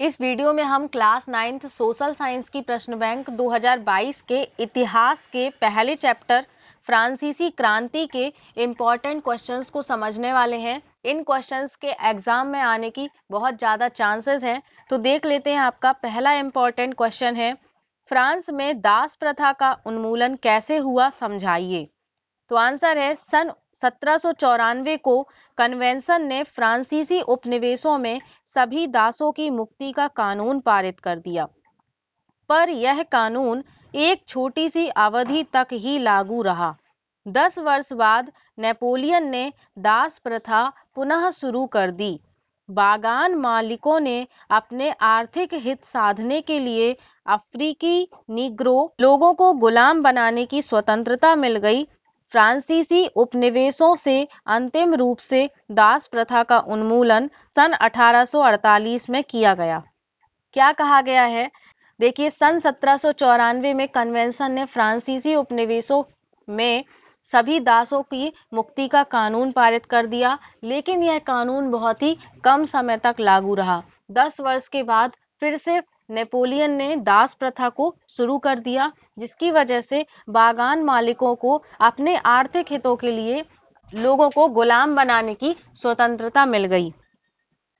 इस वीडियो में हम क्लास नाइन्थ सोशल साइंस की प्रश्न बैंक 2022 के इतिहास के पहले चैप्टर फ्रांसीसी क्रांति के इम्पॉर्टेंट क्वेश्चंस को समझने वाले हैं इन क्वेश्चंस के एग्जाम में आने की बहुत ज़्यादा चांसेस हैं तो देख लेते हैं आपका पहला इम्पॉर्टेंट क्वेश्चन है फ्रांस में दास प्रथा का उन्मूलन कैसे हुआ समझाइए तो आंसर है सन सत्रह को कन्वेंशन ने फ्रांसीसी उपनिवेशों में सभी दासों की मुक्ति का कानून पारित कर दिया पर यह कानून एक छोटी सी अवधि तक ही लागू रहा दस वर्ष बाद नेपोलियन ने दास प्रथा पुनः शुरू कर दी बागान मालिकों ने अपने आर्थिक हित साधने के लिए अफ्रीकी निग्रो लोगों को गुलाम बनाने की स्वतंत्रता मिल गई फ्रांसीसी उपनिवेशों से अंतिम रूप से दास प्रथा का उन्मूलन सन 1848 में किया गया क्या कहा गया है देखिए सन सत्रह में कन्वेंशन ने फ्रांसीसी उपनिवेशों में सभी दासों की मुक्ति का कानून पारित कर दिया लेकिन यह कानून बहुत ही कम समय तक लागू रहा दस वर्ष के बाद फिर से नेपोलियन ने दास प्रथा को शुरू कर दिया जिसकी वजह से बागान मालिकों को अपने आर्थिक हितों के लिए लोगों को गुलाम बनाने की स्वतंत्रता मिल गई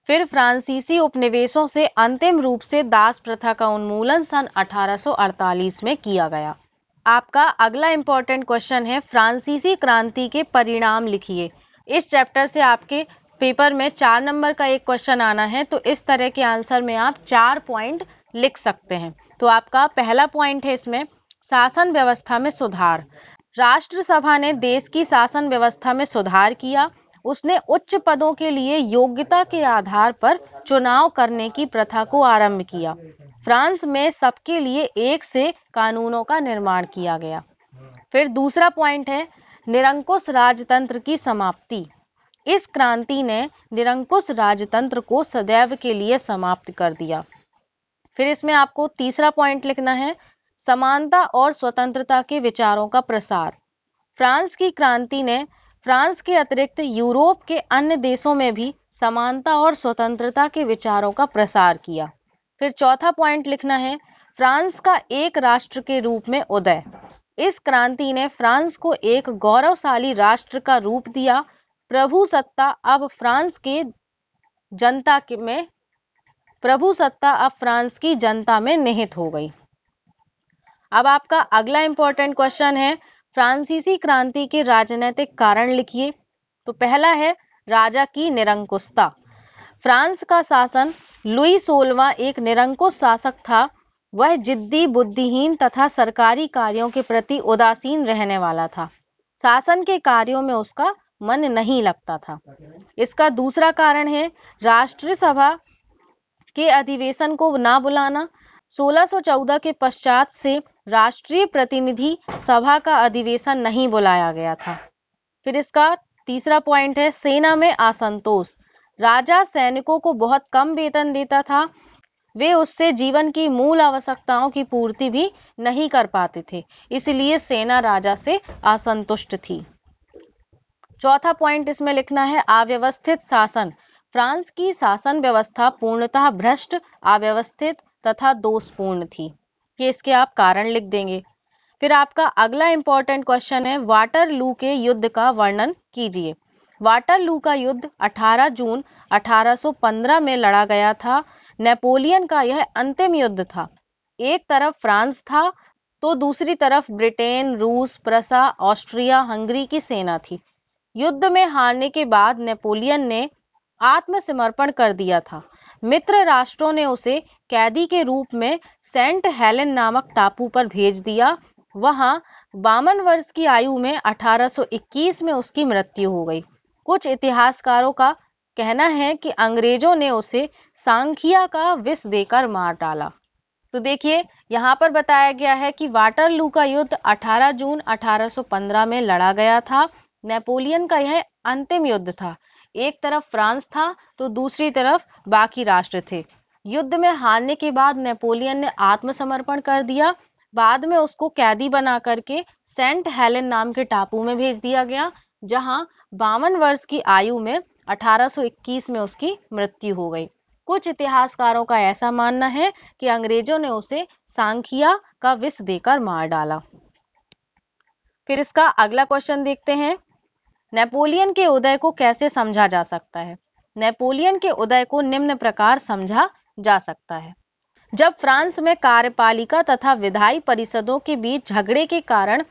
फिर फ्रांसीसी उपनिवेशों से अंतिम रूप से दास प्रथा का उन्मूलन सन 1848 में किया गया आपका अगला इंपॉर्टेंट क्वेश्चन है फ्रांसीसी क्रांति के परिणाम लिखिए इस चैप्टर से आपके पेपर में चार नंबर का एक क्वेश्चन आना है तो इस तरह के आंसर में आप चार पॉइंट लिख सकते हैं तो आपका पहला पॉइंट है इसमें शासन व्यवस्था में सुधार राष्ट्र सभा ने देश की शासन व्यवस्था में सुधार किया उसने उच्च पदों के लिए योग्यता के आधार पर चुनाव करने की प्रथा को आरंभ किया फ्रांस में सबके लिए एक से कानूनों का निर्माण किया गया फिर दूसरा पॉइंट है निरंकुश राजतंत्र की समाप्ति इस क्रांति ने निरंकुश राजतंत्र को सदैव के लिए समाप्त कर दिया फिर इसमें आपको तीसरा पॉइंट लिखना है समानता और स्वतंत्रता के विचारों का प्रसार फ्रांस की क्रांति ने फ्रांस के अतिरिक्त यूरोप के अन्य देशों में भी समानता और स्वतंत्रता के विचारों का प्रसार किया फिर चौथा पॉइंट लिखना है फ्रांस का एक राष्ट्र के रूप में उदय इस क्रांति ने फ्रांस को एक गौरवशाली राष्ट्र का रूप दिया प्रभु सत्ता अब फ्रांस के जनता के में प्रभु सत्ता अब फ्रांस की जनता में निहित हो गई अब आपका अगला इंपॉर्टेंट क्वेश्चन है फ्रांसीसी क्रांति के राजनीतिक कारण लिखिए तो पहला है राजा की निरंकुशता फ्रांस का शासन लुई सोलवा एक निरंकुश शासक था वह जिद्दी बुद्धिहीन तथा सरकारी कार्यों के प्रति उदासीन रहने वाला था शासन के कार्यों में उसका मन नहीं लगता था इसका दूसरा कारण है राष्ट्रीय सभा के अधिवेशन को ना बुलाना 1614 के पश्चात से राष्ट्रीय प्रतिनिधि सभा का अधिवेशन नहीं बुलाया गया था फिर इसका तीसरा पॉइंट है सेना में असंतोष राजा सैनिकों को बहुत कम वेतन देता था वे उससे जीवन की मूल आवश्यकताओं की पूर्ति भी नहीं कर पाते थे इसलिए सेना राजा से असंतुष्ट थी चौथा पॉइंट इसमें लिखना है अव्यवस्थित शासन फ्रांस की शासन व्यवस्था पूर्णतः भ्रष्ट अव्यवस्थित तथा दोषपूर्ण थी ये इसके आप कारण लिख देंगे फिर आपका अगला इंपॉर्टेंट क्वेश्चन है वाटर लू के युद्ध का वर्णन कीजिए वाटर लू का युद्ध 18 जून 1815 में लड़ा गया था नेपोलियन का यह अंतिम युद्ध था एक तरफ फ्रांस था तो दूसरी तरफ ब्रिटेन रूस प्रसा ऑस्ट्रिया हंगरी की सेना थी युद्ध में हारने के बाद नेपोलियन ने आत्मसमर्पण कर दिया था मित्र राष्ट्रों ने उसे कैदी के रूप में सेंट हेलेन नामक टापू पर भेज दिया वहां बावन वर्ष की आयु में 1821 में उसकी मृत्यु हो गई कुछ इतिहासकारों का कहना है कि अंग्रेजों ने उसे सांखिया का विष देकर मार डाला तो देखिए यहाँ पर बताया गया है कि वाटरलू का युद्ध 18 जून 1815 में लड़ा गया था नेपोलियन का यह अंतिम युद्ध था एक तरफ फ्रांस था तो दूसरी तरफ बाकी राष्ट्र थे युद्ध में हारने के बाद नेपोलियन ने आत्मसमर्पण कर दिया बाद में उसको कैदी बना करके सेंट हेलेन नाम के टापू में भेज दिया गया जहां बावन वर्ष की आयु में 1821 में उसकी मृत्यु हो गई कुछ इतिहासकारों का ऐसा मानना है कि अंग्रेजों ने उसे सांखिया का विष देकर मार डाला फिर इसका अगला क्वेश्चन देखते हैं नेपोलियन के उदय को कैसे समझा जा सकता है नेपोलियन के उदय को निम्न प्रकार समझा जा सकता है जब फ्रांस में कार्यपालिका तथा विधायी परिषदों के बीच झगड़े के कारण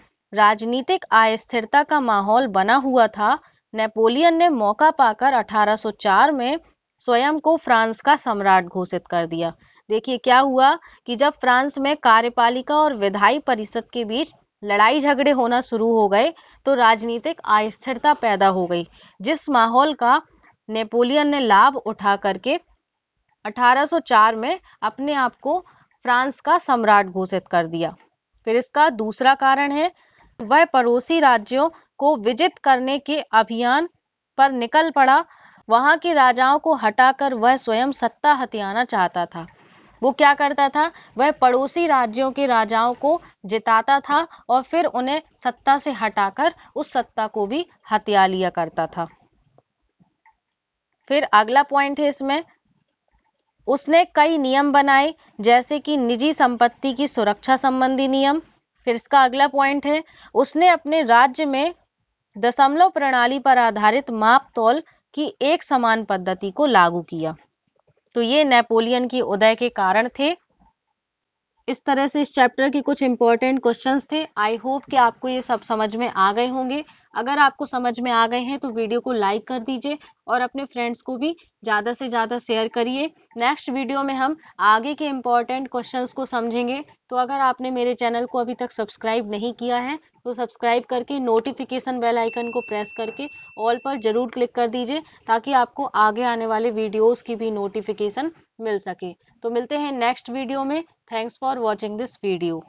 राजनीतिक अस्थिरता का माहौल बना हुआ था नेपोलियन ने मौका पाकर 1804 में स्वयं को फ्रांस का सम्राट घोषित कर दिया देखिए क्या हुआ कि जब फ्रांस में कार्यपालिका और विधायी परिषद के बीच लड़ाई झगड़े होना शुरू हो गए तो राजनीतिक अस्थिरता पैदा हो गई जिस माहौल का नेपोलियन ने लाभ उठा करके 1804 में अपने आप को फ्रांस का सम्राट घोषित कर दिया फिर इसका दूसरा कारण है वह पड़ोसी राज्यों को विजित करने के अभियान पर निकल पड़ा वहां के राजाओं को हटाकर वह स्वयं सत्ता हथियाना चाहता था वो क्या करता था वह पड़ोसी राज्यों के राजाओं को जिताता था और फिर उन्हें सत्ता से हटाकर उस सत्ता को भी हत्या लिया करता था फिर अगला पॉइंट है इसमें उसने कई नियम बनाए जैसे कि निजी संपत्ति की सुरक्षा संबंधी नियम फिर इसका अगला पॉइंट है उसने अपने राज्य में दशमलव प्रणाली पर आधारित माप तौल की एक समान पद्धति को लागू किया तो ये नेपोलियन की उदय के कारण थे इस तरह से इस चैप्टर के कुछ इंपॉर्टेंट क्वेश्चंस थे आई होप कि आपको ये सब समझ में आ गए होंगे अगर आपको समझ में आ गए हैं तो वीडियो को लाइक कर दीजिए और अपने फ्रेंड्स को भी ज़्यादा से ज़्यादा शेयर करिए नेक्स्ट वीडियो में हम आगे के इम्पॉर्टेंट क्वेश्चंस को समझेंगे तो अगर आपने मेरे चैनल को अभी तक सब्सक्राइब नहीं किया है तो सब्सक्राइब करके नोटिफिकेशन बेल आइकन को प्रेस करके ऑल पर जरूर क्लिक कर दीजिए ताकि आपको आगे आने वाले वीडियोज़ की भी नोटिफिकेशन मिल सके तो मिलते हैं नेक्स्ट वीडियो में thanks for watching this video